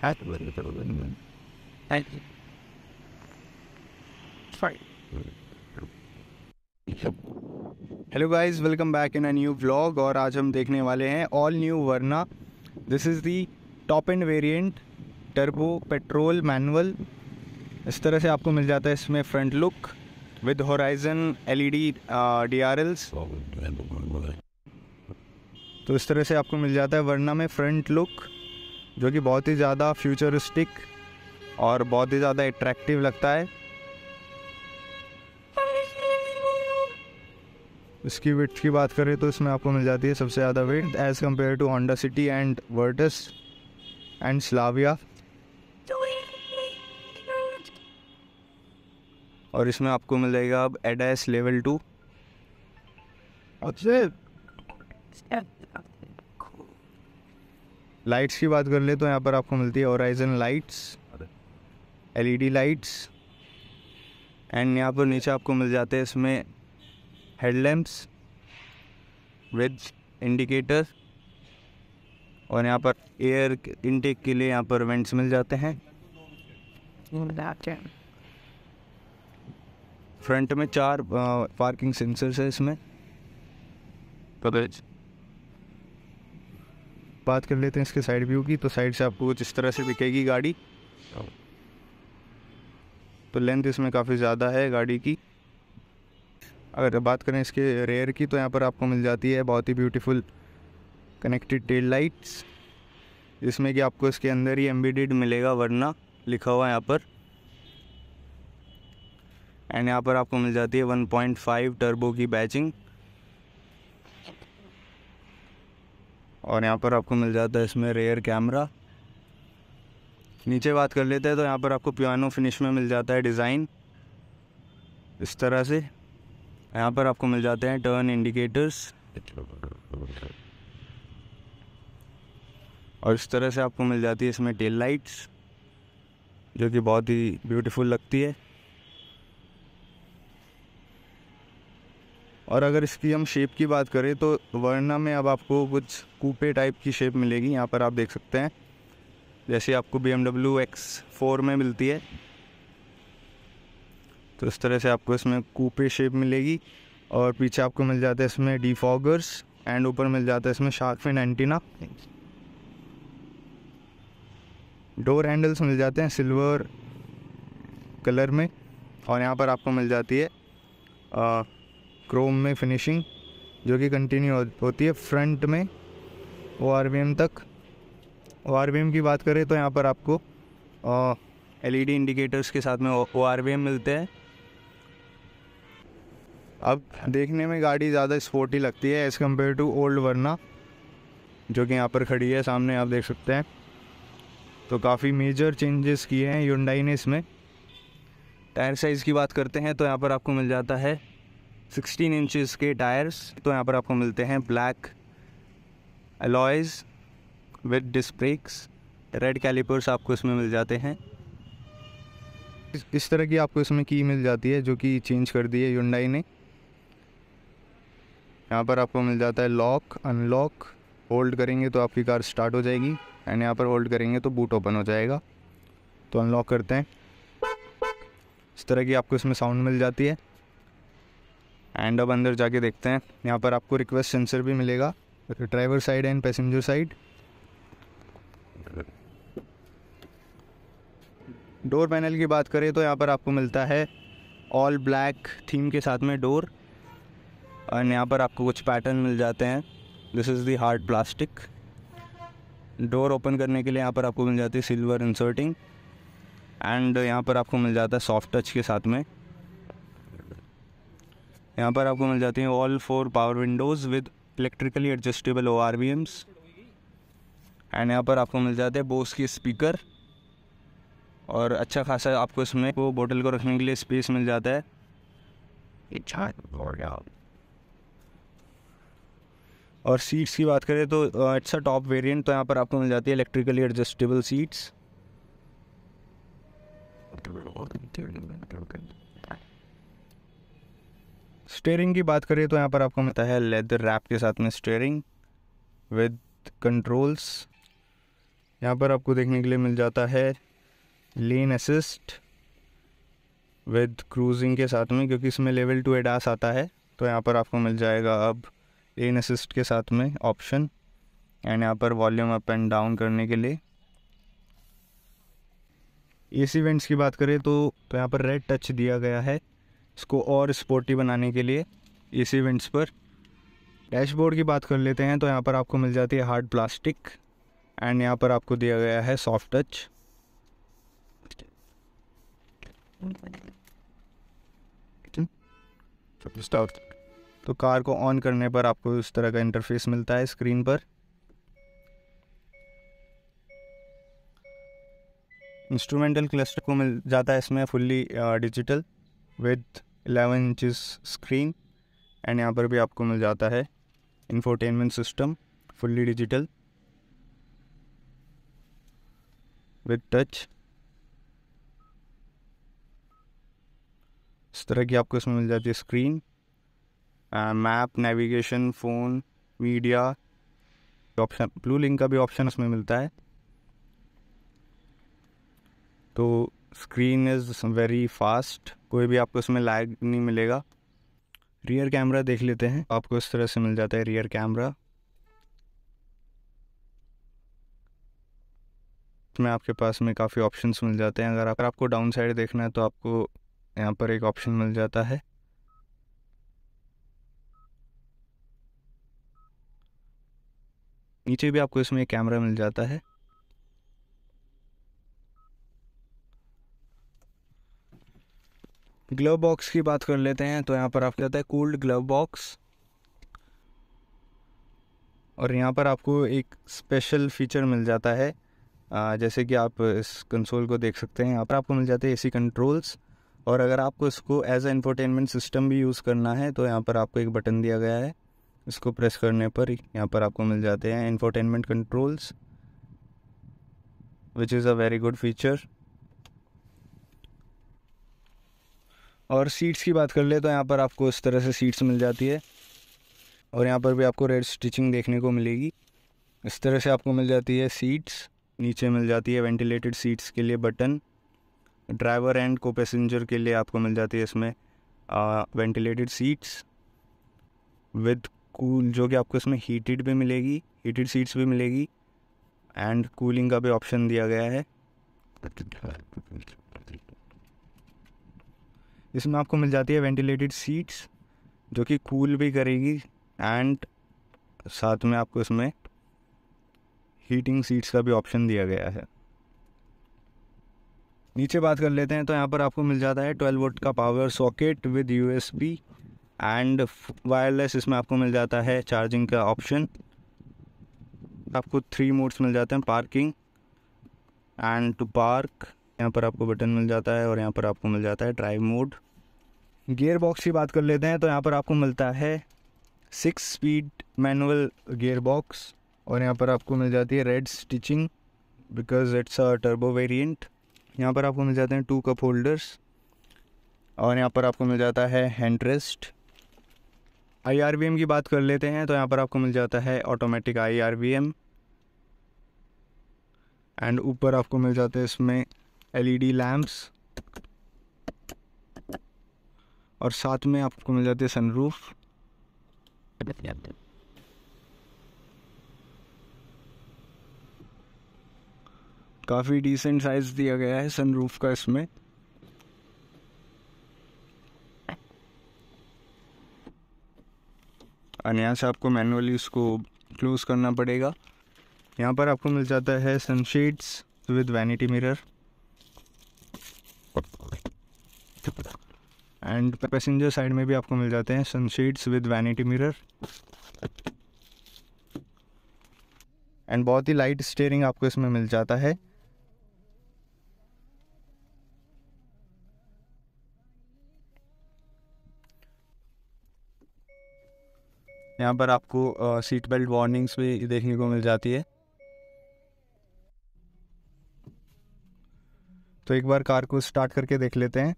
had with the building. And hello guys welcome back in a new vlog और आज हम देखने वाले हैं all new Verna this is the top end variant turbo petrol manual इस तरह से आपको मिल जाता है इसमें front look with horizon LED DRLs तो इस तरह से आपको मिल जाता है वरना में फ्रंट लुक जो कि बहुत ही ज़्यादा फ्यूचरिस्टिक और बहुत ही ज़्यादा एट्रैक्टिव लगता है इसकी वेट की बात करें तो इसमें आपको मिल जाती है सबसे ज़्यादा weight as compare to Honda City and Virtus and Slavia और इसमें आपको मिल जाएगा अब एडेस लेवल टू अच्छे लाइट्स की बात कर ले तो यहाँ पर आपको मिलती है horizon lights LED lights and यहाँ पर नीचे आपको मिल जाते हैं इसमें हेडलैम्प्स विद इंडिकेटर और यहाँ पर एयर इनटेक के लिए यहाँ पर वेंट्स मिल जाते हैं फ्रंट में चार पार्किंग सेंसर्स है इसमें बात कर लेते हैं इसके साइड व्यू की तो साइड से आपको कुछ इस तरह से दिखेगी गाड़ी तो लेंथ इसमें काफ़ी ज़्यादा है गाड़ी की अगर बात करें इसके रेयर की तो यहाँ पर आपको मिल जाती है बहुत ही ब्यूटीफुल कनेक्टेड टेल लाइट्स जिसमें कि आपको इसके अंदर ही एम्बीडेड मिलेगा वरना लिखा हुआ है यहाँ पर एंड यहाँ पर आपको मिल जाती है 1.5 टर्बो की बैचिंग और यहाँ पर आपको मिल जाता है इसमें रेयर कैमरा नीचे बात कर लेते हैं तो यहाँ पर आपको पियानो फिनिश में मिल जाता है डिज़ाइन इस तरह से यहाँ पर आपको मिल जाते हैं टर्न इंडिकेटर्स और इस तरह से आपको मिल जाती है इसमें टेल लाइट्स जो कि बहुत ही ब्यूटीफुल लगती है और अगर इसकी हम शेप की बात करें तो वरना में अब आपको कुछ कूपे टाइप की शेप मिलेगी यहाँ पर आप देख सकते हैं जैसे आपको बी एमडब्ल्यू एक्स फोर में मिलती है तो इस तरह से आपको इसमें कूपे शेप मिलेगी और पीछे आपको मिल जाता है इसमें डिफॉगर्स एंड ऊपर मिल जाता है इसमें shark fin antenna door handles मिल जाते हैं सिल्वर कलर में और यहाँ पर आपको मिल जाती है आ, क्रोम में फिनिशिंग जो कि कंटिन्यू होती है फ्रंट में ओ आर वी एम तक ओ आर वी एम की बात करें तो यहाँ पर आपको एल ई डी इंडिकेटर्स के साथ में ओ आर वी एम मिलते हैं अब देखने में गाड़ी ज़्यादा स्पोर्टी लगती है एज़ कम्पेयर टू ओल्ड वरना जो कि यहाँ पर खड़ी है सामने आप देख सकते हैं तो काफ़ी मेजर चेंजेस किए हैं युंडाई ने इसमें टायर साइज़ की बात करते हैं तो यहाँ पर आपको मिल जाता है 16 इंचेस के टायर्स तो यहाँ पर आपको मिलते हैं black alloys with disc brakes red calipers आपको इसमें मिल जाते हैं इस, इस तरह की आपको इसमें की मिल जाती है जो कि चेंज कर दी है युंडाई ने यहाँ पर आपको मिल जाता है लॉक अनलॉक होल्ड करेंगे तो आपकी कार स्टार्ट हो जाएगी एंड यहाँ पर होल्ड करेंगे तो बूट ओपन हो जाएगा तो अनलॉक करते हैं इस तरह की आपको इसमें साउंड मिल जाती है एंड अब अंदर जाके देखते हैं यहाँ पर आपको रिक्वेस्ट सेंसर भी मिलेगा driver side and passenger side door panel की बात करें तो यहाँ पर आपको मिलता है ऑल ब्लैक थीम के साथ में डोर एंड यहाँ पर आपको कुछ पैटर्न मिल जाते हैं this is the hard plastic door open करने के लिए यहाँ पर आपको मिल जाती है सिल्वर इंसर्टिंग एंड यहाँ पर आपको मिल जाता है सॉफ्ट टच के साथ में यहाँ पर आपको मिल जाती हैं all four power windows with electrically adjustable O R V Ms and यहाँ पर आपको मिल जाते हैं बोस की स्पीकर और अच्छा खासा आपको इसमें वो बोतल को रखने के लिए स्पेस मिल जाता है और सीट्स की बात करें तो इट्स अ टॉप वेरिएंट तो यहाँ पर आपको मिल जाती है इलेक्ट्रिकली एडजस्टेबल सीट्स स्टेयरिंग की बात करें तो यहाँ पर आपको मिलता है लेदर रैप के साथ में स्टेयरिंग विद कंट्रोल्स यहाँ पर आपको देखने के लिए मिल जाता है लेन असिस्ट विद क्रूजिंग के साथ में क्योंकि इसमें लेवल टू एडास आता है तो यहाँ पर आपको मिल जाएगा अब लेन असिस्ट के साथ में ऑप्शन एंड यहाँ पर वॉल्यूम अप एंड डाउन करने के लिए एसी वेंट्स की बात करें तो, तो यहाँ पर रेड टच दिया गया है इसको और स्पोर्टी बनाने के लिए इस इवेंट्स पर डैशबोर्ड की बात कर लेते हैं तो यहाँ पर आपको मिल जाती है हार्ड प्लास्टिक एंड यहाँ पर आपको दिया गया है सॉफ्ट टच तो कार को ऑन करने पर आपको इस तरह का इंटरफेस मिलता है स्क्रीन पर इंस्ट्रूमेंटल क्लस्टर को मिल जाता है इसमें fully digital with 11 inches screen and यहाँ पर भी आपको मिल जाता है infotainment system fully digital with touch इस तरह की आपको इसमें मिल जाती है screen map navigation phone media option Blue Link का भी ऑप्शन इसमें मिलता है तो स्क्रीन इज़ वेरी फास्ट कोई भी आपको इसमें लैग नहीं मिलेगा रियर कैमरा देख लेते हैं आपको इस तरह से मिल जाता है रियर कैमरा में आपके पास में काफ़ी ऑप्शंस मिल जाते हैं अगर आपको डाउन साइड देखना है तो आपको यहाँ पर एक ऑप्शन मिल जाता है नीचे भी आपको इसमें एक कैमरा मिल जाता है ग्लव बॉक्स की बात कर लेते हैं तो यहाँ पर आपको जाता है कूल्ड ग्लव बॉक्स और यहाँ पर आपको एक स्पेशल फीचर मिल जाता है आ, जैसे कि आप इस कंसोल को देख सकते हैं यहाँ पर आपको मिल जाते हैं एसी कंट्रोल्स और अगर आपको इसको एज ए इन्फोटेनमेंट सिस्टम भी यूज़ करना है तो यहाँ पर आपको एक बटन दिया गया है इसको प्रेस करने पर यहाँ पर आपको मिल जाते हैं infotainment controls which is a very good feature और सीट्स की बात कर ले तो यहाँ पर आपको इस तरह से सीट्स मिल जाती है और यहाँ पर भी आपको रेड स्टिचिंग देखने को मिलेगी इस तरह से आपको मिल जाती है सीट्स नीचे मिल जाती है वेंटिलेटेड सीट्स के लिए बटन ड्राइवर एंड को पैसेंजर के लिए आपको मिल जाती है इसमें वेंटिलेटेड सीट्स विद कूल जो कि आपको इसमें हीटेड भी मिलेगी हीटेड सीट्स भी मिलेगी एंड कूलिंग का भी ऑप्शन दिया गया है इसमें आपको मिल जाती है वेंटिलेटेड सीट्स जो कि कूल भी करेगी एंड साथ में आपको इसमें हीटिंग सीट्स का भी ऑप्शन दिया गया है नीचे बात कर लेते हैं तो यहाँ पर आपको मिल जाता है 12 वोल्ट का power socket with USB and wireless इसमें आपको मिल जाता है चार्जिंग का ऑप्शन आपको थ्री मोड्स मिल जाते हैं पार्किंग एंड टू पार्क यहाँ पर आपको बटन मिल जाता है और यहाँ पर आपको मिल जाता है ड्राइव मोड गियर बॉक्स की बात कर लेते हैं तो यहाँ पर आपको मिलता है six speed manual gear box और यहाँ पर आपको मिल जाती है red stitching because it's a turbo variant यहाँ पर आपको मिल जाते हैं टू कप होल्डर्स और यहाँ पर आपको मिल जाता है hand rest I R V M की बात कर लेते हैं तो यहाँ पर आपको मिल जाता है automatic I R V M and ऊपर आपको मिल जाते हैं इसमें एल ई डी लैम्प्स और साथ में आपको मिल जाती है सनरूफ काफ़ी डिसेंट साइज़ दिया गया है सनरूफ का इसमें और यहाँ से आपको मैनुअली उसको क्लोज़ करना पड़ेगा यहाँ पर आपको मिल जाता है sunshades with vanity mirror and passenger side में भी आपको मिल जाते हैं sunshades with vanity mirror and बहुत ही लाइट स्टेयरिंग आपको इसमें मिल जाता है यहाँ पर आपको सीट बेल्ट वार्निंग्स भी देखने को मिल जाती है तो एक बार कार को स्टार्ट करके देख लेते हैं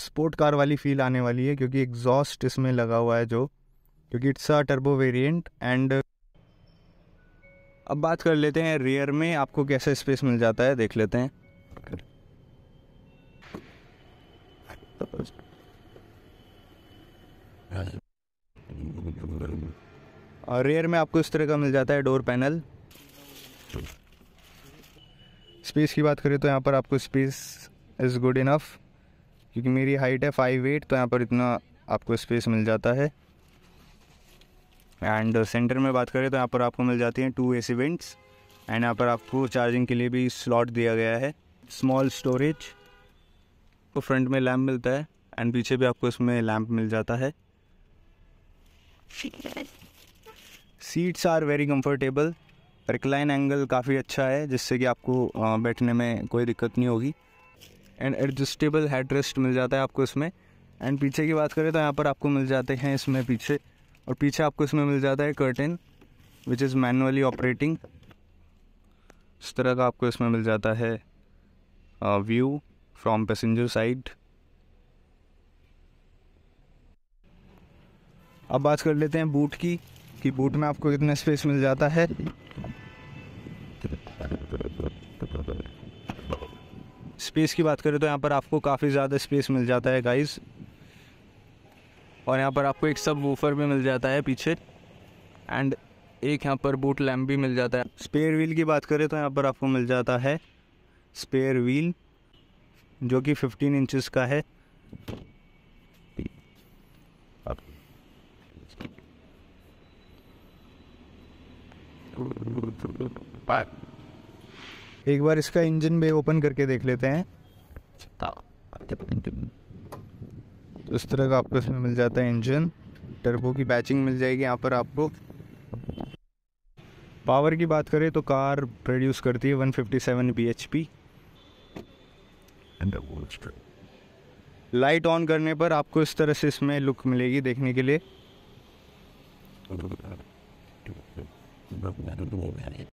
स्पोर्ट कार वाली फील आने वाली है क्योंकि एग्जॉस्ट इसमें लगा हुआ है जो क्योंकि it's a turbo variant and अब बात कर लेते हैं रियर में आपको कैसा स्पेस मिल जाता है देख लेते हैं और रेयर में आपको इस तरह का मिल जाता है डोर पैनल स्पेस की बात करें तो यहाँ पर आपको स्पेस इज़ गुड इनफ़ क्योंकि मेरी हाइट है फाइव एट तो यहाँ पर इतना आपको स्पेस मिल जाता है एंड सेंटर में बात करें तो यहाँ पर आपको मिल जाती हैं टू ए सी एंड यहाँ पर आपको चार्जिंग के लिए भी स्लॉट दिया गया है स्मॉल स्टोरेज को फ्रंट में लैम्प मिलता है एंड पीछे भी आपको इसमें लैम्प मिल जाता है seats are very comfortable recline angle काफ़ी अच्छा है जिससे कि आपको बैठने में कोई दिक्कत नहीं होगी एंड एडजस्टेबल हेड रेस्ट मिल जाता है आपको इसमें एंड पीछे की बात करें तो यहाँ पर आपको मिल जाते हैं इसमें पीछे और पीछे आपको इसमें मिल जाता है curtain which is manually operating इस तरह का आपको इसमें मिल जाता है व्यू फ्रॉम पैसेंजर साइड अब बात कर लेते हैं बूट की कि बूट में आपको कितना स्पेस मिल जाता है स्पेस की बात करें तो यहाँ पर आपको काफ़ी ज़्यादा स्पेस मिल जाता है गाइस और यहाँ पर आपको एक सब वूफर भी मिल जाता है पीछे एंड एक यहाँ पर बूट लैम्प भी मिल जाता है स्पेयर व्हील की बात करें तो यहाँ पर आपको मिल जाता है स्पेयर व्हील जो कि 15 इंचेस का है Bye. एक बार इसका इंजन भी ओपन करके देख लेते हैं तो इस तरह का आपको इसमें मिल जाता है इंजन टर्बो की बैचिंग मिल जाएगी यहाँ पर आपको पावर की बात करें तो कार प्रोड्यूस करती है 157 fifty seven B H P light on करने पर आपको इस तरह से इसमें लुक मिलेगी देखने के लिए